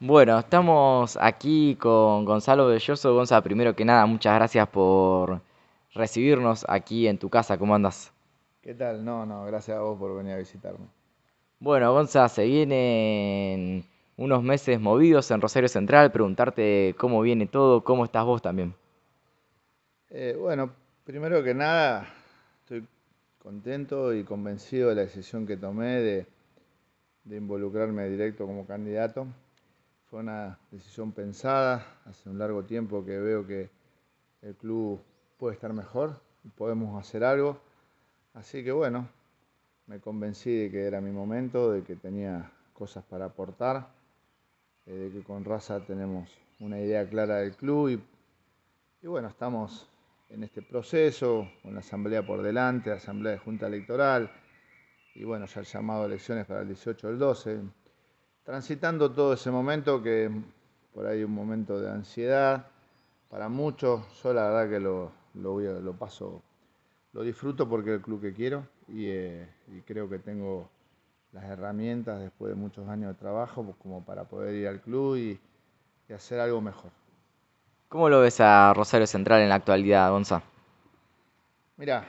Bueno, estamos aquí con Gonzalo Belloso. Gonzalo, primero que nada, muchas gracias por recibirnos aquí en tu casa. ¿Cómo andas? ¿Qué tal? No, no, gracias a vos por venir a visitarme. Bueno, Gonzalo, se vienen unos meses movidos en Rosario Central. Preguntarte cómo viene todo, cómo estás vos también. Eh, bueno, primero que nada, estoy contento y convencido de la decisión que tomé de involucrarme directo como candidato fue una decisión pensada, hace un largo tiempo que veo que el club puede estar mejor, y podemos hacer algo. Así que bueno, me convencí de que era mi momento, de que tenía cosas para aportar, eh, de que con raza tenemos una idea clara del club y, bueno, estamos en este proceso, con la asamblea por delante, asamblea de junta electoral, y bueno, ya el llamado a elecciones para el 18 o el 12 transitando todo ese momento que por ahí un momento de ansiedad, para muchos, yo la verdad que lo, lo, lo paso, lo disfruto porque es el club que quiero eh, y, creo que tengo las herramientas después de muchos años de trabajo pues, como para poder ir al club y, hacer algo mejor. ¿Cómo lo ves a Rosario Central en la actualidad, Gonza? Mira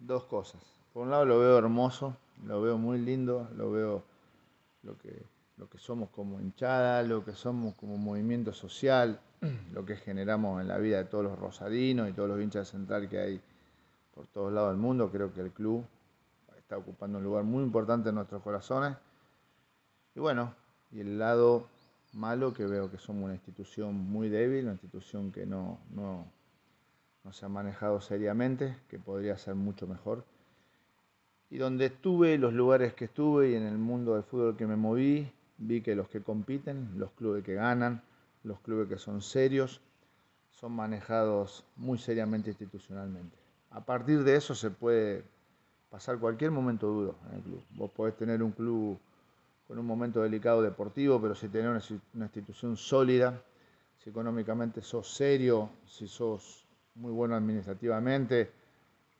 dos cosas. Por un lado lo veo hermoso, lo veo muy lindo, lo veo lo que lo que somos como hinchada, lo que somos como movimiento social, mm. lo que generamos en la vida de todos los rosadinos y todos los hinchas central que hay por todos lados del mundo. Creo que el club está ocupando un lugar muy importante en nuestros corazones. Y bueno, y el lado malo que veo que somos una institución muy débil, una institución que no, no se ha manejado seriamente, que podría ser mucho mejor. Y donde estuve, los lugares que estuve y en el mundo del fútbol que me moví, vi que los que compiten, los clubes que ganan, los clubes que son serios, son manejados muy seriamente institucionalmente. A partir de eso se puede pasar cualquier momento duro en el club. Vos podés tener un club con un momento delicado deportivo, pero si tenés una institución sólida, si económicamente sos serio, si sos muy bueno administrativamente,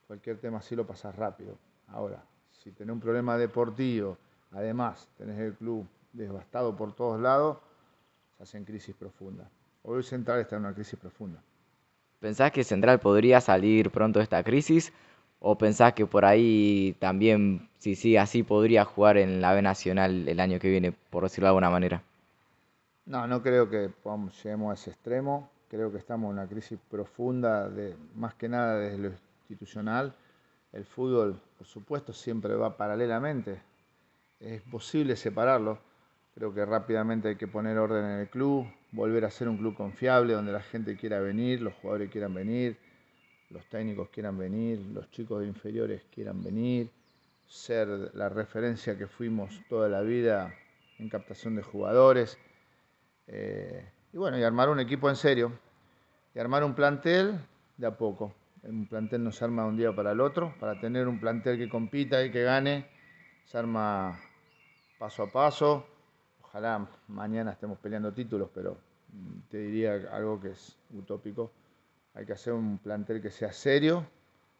cualquier tema sí lo pasás rápido. Ahora, si tenés un problema deportivo, además tenés el club devastado por todos lados, se hacen crisis profundas. Hoy Central está en una crisis profunda. ¿Pensás que Central podría salir pronto de esta crisis? ¿O pensás que por ahí también, si sigue así, podría jugar en la B Nacional el año que viene, por decirlo de alguna manera? No, no creo que lleguemos a ese extremo. Creo que estamos en una crisis profunda, de, más que nada desde lo institucional. El fútbol, por supuesto, siempre va paralelamente. Es posible separarlo Creo que rápidamente hay que poner orden en el club, volver a ser un club confiable donde la gente quiera venir, los jugadores quieran venir, los técnicos quieran venir, los chicos de inferiores quieran venir, ser la referencia que fuimos toda la vida en captación de jugadores. Eh, y bueno, y armar un equipo en serio, y armar un plantel de a poco. Un plantel no se arma de un día para el otro, para tener un plantel que compita y que gane, se arma paso a paso ojalá mañana estemos peleando títulos, pero mm, te diría algo que es utópico. Hay que hacer un plantel que sea serio,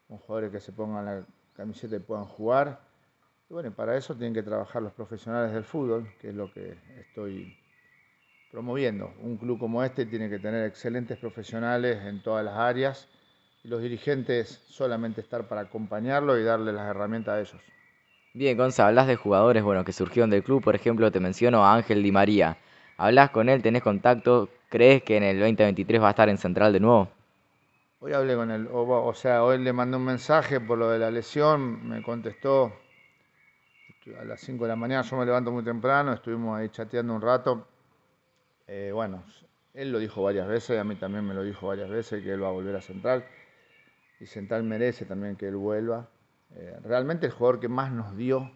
con jugadores que se pongan la camiseta y puedan jugar. Y bueno, para eso tienen que trabajar los profesionales del fútbol, que es lo que estoy promoviendo. Un club como este tiene que tener excelentes profesionales en todas las áreas y los dirigentes solamente estar para acompañarlo y darle las herramientas a ellos. Bien, Gonza, hablas de jugadores bueno, que surgieron del club, por ejemplo, te menciono a Ángel Di María. ¿Hablas con él? ¿Tenés contacto? ¿Crees que en el 2023 va a estar en Central de nuevo? Hoy hablé con él, o, sea, hoy le mandé un mensaje por lo de la lesión, me contestó a las 5 de la mañana, yo me levanto muy temprano, estuvimos ahí chateando un rato. Eh, bueno, él lo dijo varias veces, a mí también me lo dijo varias veces que él va a volver a Central. Y Central merece también que él vuelva. Eh, realmente el jugador que más nos dio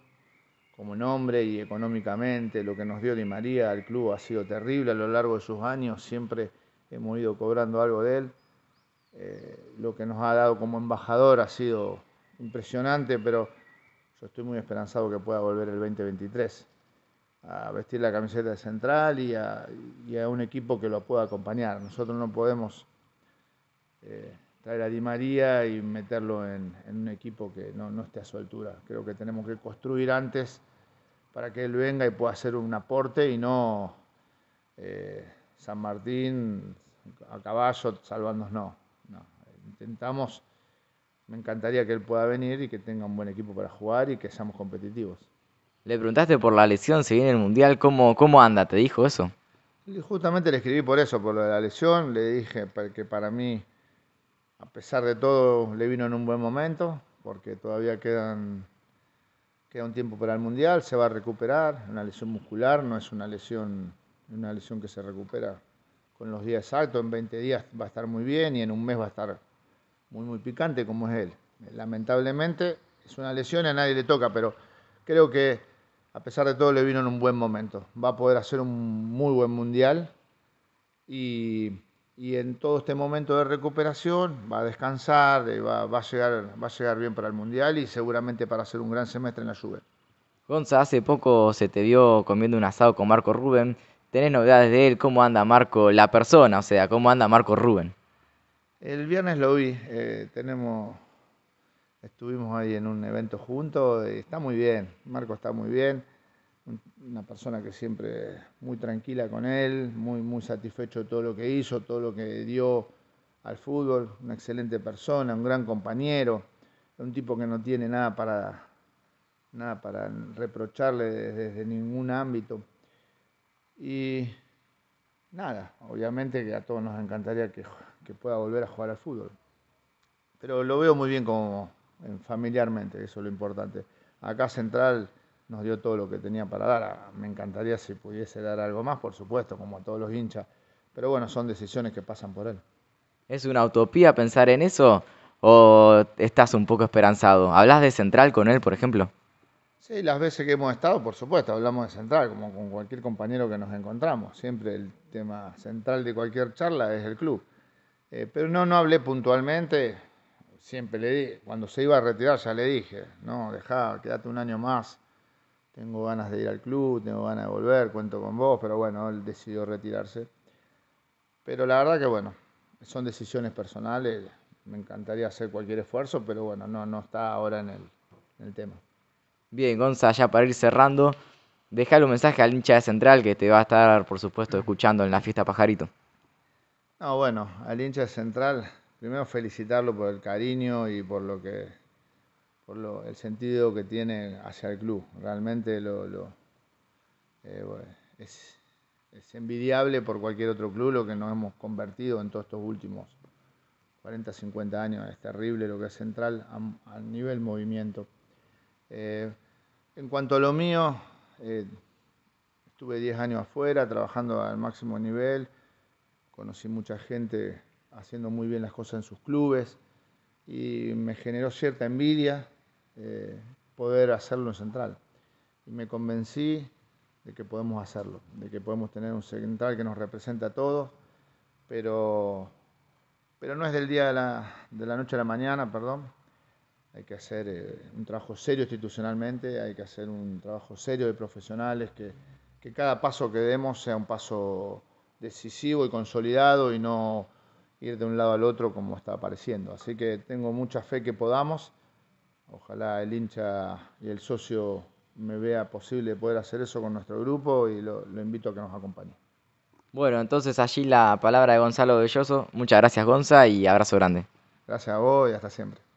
como nombre y económicamente, lo que nos dio Di María al club ha sido terrible a lo largo de sus años, siempre hemos ido cobrando algo de él. Eh, lo que nos ha dado como embajador ha sido impresionante, pero yo estoy muy esperanzado que pueda volver el 2023 a vestir la camiseta de central y a, un equipo que lo pueda acompañar. Nosotros no podemos eh, traer a Di María y meterlo en, un equipo que no, esté a su altura. Creo que tenemos que construir antes para que él venga y pueda hacer un aporte y no eh, San Martín a caballo salvándonos. No, Intentamos, me encantaría que él pueda venir y que tenga un buen equipo para jugar y que seamos competitivos. Le preguntaste por la lesión, si viene el Mundial, ¿cómo, cómo anda? ¿Te dijo eso? justamente le escribí por eso, por lo de la lesión, le dije que para mí a pesar de todo, le vino en un buen momento, porque todavía quedan, queda un tiempo para el Mundial, se va a recuperar, una lesión muscular, no es una lesión, una lesión que se recupera con los días altos. en 20 días va a estar muy bien y en un mes va a estar muy, muy picante como es él. Lamentablemente es una lesión y a nadie le toca, pero creo que a pesar de todo le vino en un buen momento. Va a poder hacer un muy buen mundial y y en todo este momento de recuperación va a descansar, eh, va, a llegar, va a llegar bien para el Mundial y seguramente para hacer un gran semestre en la Juve. Gonza, hace poco se te vio comiendo un asado con Marco Rubén. ¿Tenés novedades de él? ¿Cómo anda Marco, la persona? O sea, ¿cómo anda Marco Rubén? El viernes lo vi. Eh, tenemos, estuvimos ahí en un evento juntos. Eh, está muy bien. Marco está muy bien una persona que siempre muy tranquila con él, muy, muy satisfecho de todo lo que hizo, todo lo que dio al fútbol, una excelente persona, un gran compañero, un tipo que no tiene nada para, nada para reprocharle desde, ningún ámbito. Y nada, obviamente que a todos nos encantaría que, que, pueda volver a jugar al fútbol. Pero lo veo muy bien como familiarmente, eso es lo importante. Acá Central nos dio todo lo que tenía para dar. Ah, me encantaría si pudiese dar algo más, por supuesto, como a todos los hinchas. Pero bueno, son decisiones que pasan por él. ¿Es una utopía pensar en eso o estás un poco esperanzado? ¿Hablas de Central con él, por ejemplo? Sí, las veces que hemos estado, por supuesto, hablamos de Central, como con cualquier compañero que nos encontramos. Siempre el tema central de cualquier charla es el club. Eh, pero no, no hablé puntualmente. Siempre le dije, cuando se iba a retirar ya le dije, no, dejá, quédate un año más tengo ganas de ir al club, tengo ganas de volver, cuento con vos, pero bueno, él decidió retirarse. Pero la verdad que bueno, son decisiones personales, me encantaría hacer cualquier esfuerzo, pero bueno, no, está ahora en el, tema. Bien, Gonza, ya para ir cerrando, deja un mensaje al hincha de Central que te va a estar, por supuesto, escuchando en la fiesta Pajarito. No, bueno, al hincha de Central, primero felicitarlo por el cariño y por lo que por el sentido que tiene hacia el club. Realmente eh, es, envidiable por cualquier otro club lo que nos hemos convertido en todos estos últimos 40, 50 años. Es terrible lo que es central a, nivel movimiento. Eh, en cuanto a lo mío, eh, estuve 10 años afuera trabajando al máximo nivel, conocí mucha gente haciendo muy bien las cosas en sus clubes y me generó cierta envidia eh, poder hacerlo en Central. Y me convencí de que podemos hacerlo, de que podemos tener un Central que nos represente a todos, pero, pero no es del día de la, noche a la mañana, perdón. Hay que hacer eh, un trabajo serio institucionalmente, hay que hacer un trabajo serio de profesionales, que, que cada paso que demos sea un paso decisivo y consolidado y no ir de un lado al otro como está apareciendo. Así que tengo mucha fe que podamos Ojalá el hincha y el socio me vea posible poder hacer eso con nuestro grupo y lo, lo invito a que nos acompañe. Bueno, entonces allí la palabra de Gonzalo Belloso. Muchas gracias, Gonza, y abrazo grande. Gracias a vos y hasta siempre.